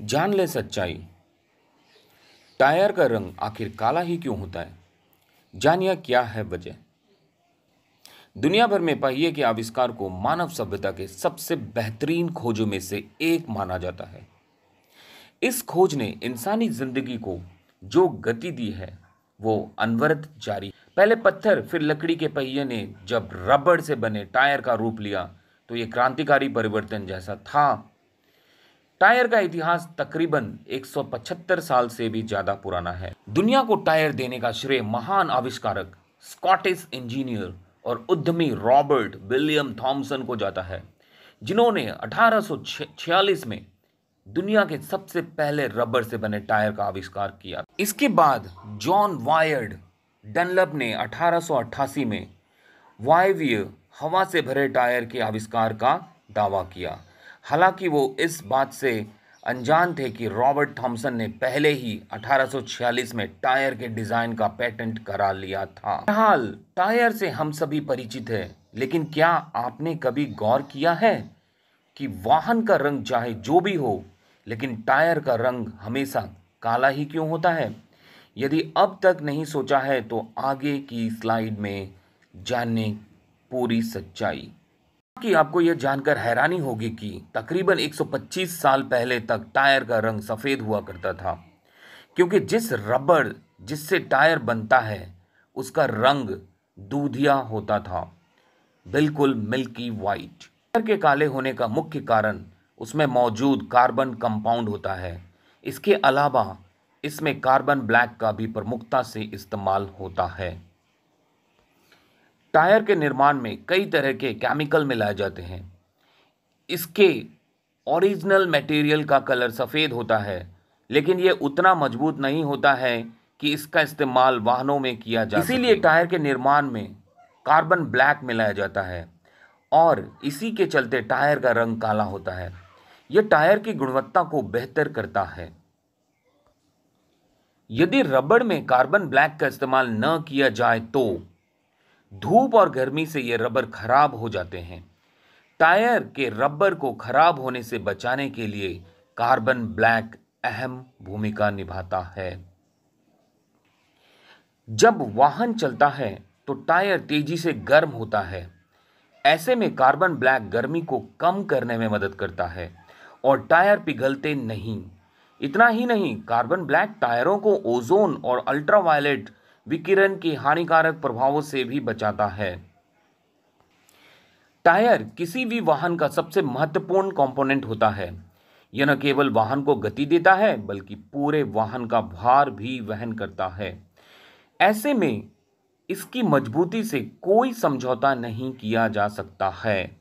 जान ले सच्चाई टायर का रंग आखिर काला ही क्यों होता है जानिए क्या है वजह दुनिया भर में पहिए के आविष्कार को मानव सभ्यता के सबसे बेहतरीन खोजों में से एक माना जाता है इस खोज ने इंसानी जिंदगी को जो गति दी है वो अनवरत जारी पहले पत्थर फिर लकड़ी के पहिए ने जब रबड़ से बने टायर का रूप लिया तो ये क्रांतिकारी परिवर्तन जैसा था टायर का इतिहास तकरीबन 175 साल से भी ज्यादा पुराना है दुनिया को टायर देने का श्रेय महान आविष्कारक स्कॉटिश इंजीनियर और उद्यमी रॉबर्ट विलियम थॉमसन को जाता है जिन्होंने 1846 में दुनिया के सबसे पहले रबर से बने टायर का आविष्कार किया इसके बाद जॉन वायर्ड डनलप ने 1888 में वायव्य हवा से भरे टायर के आविष्कार का दावा किया हालांकि वो इस बात से अनजान थे कि रॉबर्ट थॉमसन ने पहले ही 1846 में टायर के डिज़ाइन का पेटेंट करा लिया था हाल टायर से हम सभी परिचित हैं लेकिन क्या आपने कभी गौर किया है कि वाहन का रंग चाहे जो भी हो लेकिन टायर का रंग हमेशा काला ही क्यों होता है यदि अब तक नहीं सोचा है तो आगे की स्लाइड में जानने पूरी सच्चाई कि आपको यह जानकर हैरानी होगी कि तकरीबन 125 साल पहले तक टायर का रंग सफ़ेद हुआ करता था क्योंकि जिस रबड़ जिससे टायर बनता है उसका रंग दूधिया होता था बिल्कुल मिल्की वाइट टायर के काले होने का मुख्य कारण उसमें मौजूद कार्बन कंपाउंड होता है इसके अलावा इसमें कार्बन ब्लैक का भी प्रमुखता से इस्तेमाल होता है टायर के निर्माण में कई तरह के केमिकल मिलाए जाते हैं इसके ओरिजिनल मटेरियल का कलर सफ़ेद होता है लेकिन ये उतना मजबूत नहीं होता है कि इसका इस्तेमाल वाहनों में किया जाए इसीलिए टायर के निर्माण में कार्बन ब्लैक मिलाया जाता है और इसी के चलते टायर का रंग काला होता है यह टायर की गुणवत्ता को बेहतर करता है यदि रबड़ में कार्बन ब्लैक का इस्तेमाल न किया जाए तो धूप और गर्मी से ये रबर खराब हो जाते हैं टायर के रबर को खराब होने से बचाने के लिए कार्बन ब्लैक अहम भूमिका निभाता है जब वाहन चलता है तो टायर तेजी से गर्म होता है ऐसे में कार्बन ब्लैक गर्मी को कम करने में मदद करता है और टायर पिघलते नहीं इतना ही नहीं कार्बन ब्लैक टायरों को ओजोन और अल्ट्रावायलेट विकिरण के हानिकारक प्रभावों से भी बचाता है टायर किसी भी वाहन का सबसे महत्वपूर्ण कंपोनेंट होता है यह न केवल वाहन को गति देता है बल्कि पूरे वाहन का भार भी वहन करता है ऐसे में इसकी मजबूती से कोई समझौता नहीं किया जा सकता है